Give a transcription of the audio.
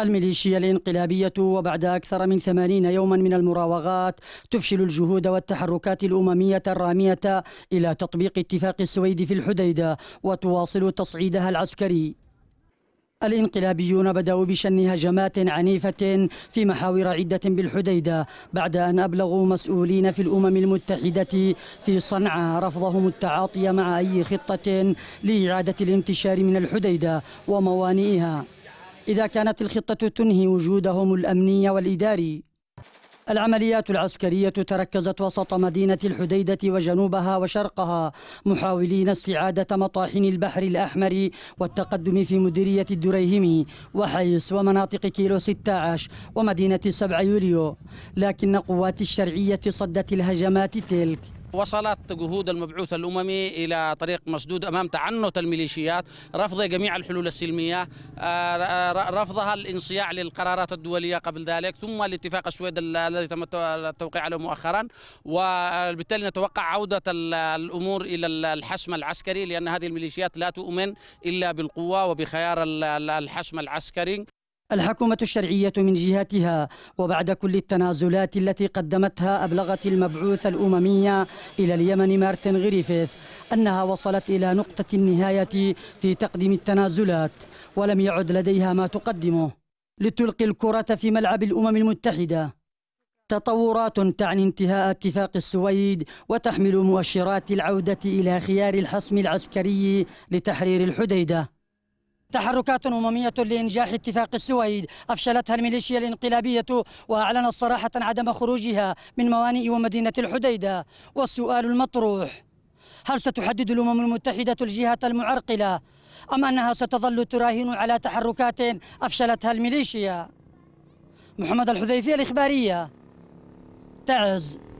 الميليشيا الانقلابية وبعد أكثر من ثمانين يوما من المراوغات تفشل الجهود والتحركات الأممية الرامية إلى تطبيق اتفاق السويد في الحديدة وتواصل تصعيدها العسكري الانقلابيون بدأوا بشن هجمات عنيفة في محاور عدة بالحديدة بعد أن أبلغوا مسؤولين في الأمم المتحدة في صنعاء رفضهم التعاطي مع أي خطة لإعادة الانتشار من الحديدة وموانئها إذا كانت الخطة تنهي وجودهم الأمني والإداري العمليات العسكرية تركزت وسط مدينة الحديدة وجنوبها وشرقها محاولين استعادة مطاحن البحر الأحمر والتقدم في مديرية الدريهمي وحيس ومناطق كيلو 16 ومدينة 7 يوليو لكن قوات الشرعية صدت الهجمات تلك وصلت جهود المبعوث الأممي إلى طريق مسدود أمام تعنت الميليشيات رفض جميع الحلول السلمية آه، آه، رفضها الانصياع للقرارات الدولية قبل ذلك ثم الاتفاق السويد الذي تم التوقيع عليه مؤخرا وبالتالي نتوقع عودة الأمور إلى الحسم العسكري لأن هذه الميليشيات لا تؤمن إلا بالقوة وبخيار الحسم العسكري الحكومة الشرعية من جهتها وبعد كل التنازلات التي قدمتها أبلغت المبعوث الأممي إلى اليمن مارتن غريفيث أنها وصلت إلى نقطة النهاية في تقديم التنازلات ولم يعد لديها ما تقدمه لتلقي الكرة في ملعب الأمم المتحدة تطورات تعني انتهاء اتفاق السويد وتحمل مؤشرات العودة إلى خيار الحسم العسكري لتحرير الحديدة تحركات أممية لإنجاح اتفاق السويد أفشلتها الميليشيا الانقلابية وأعلنت صراحة عدم خروجها من موانئ ومدينة الحديدة والسؤال المطروح هل ستحدد الأمم المتحدة الجهة المعرقلة أم أنها ستظل تراهن على تحركات أفشلتها الميليشيا محمد الحذيفي الإخبارية تعز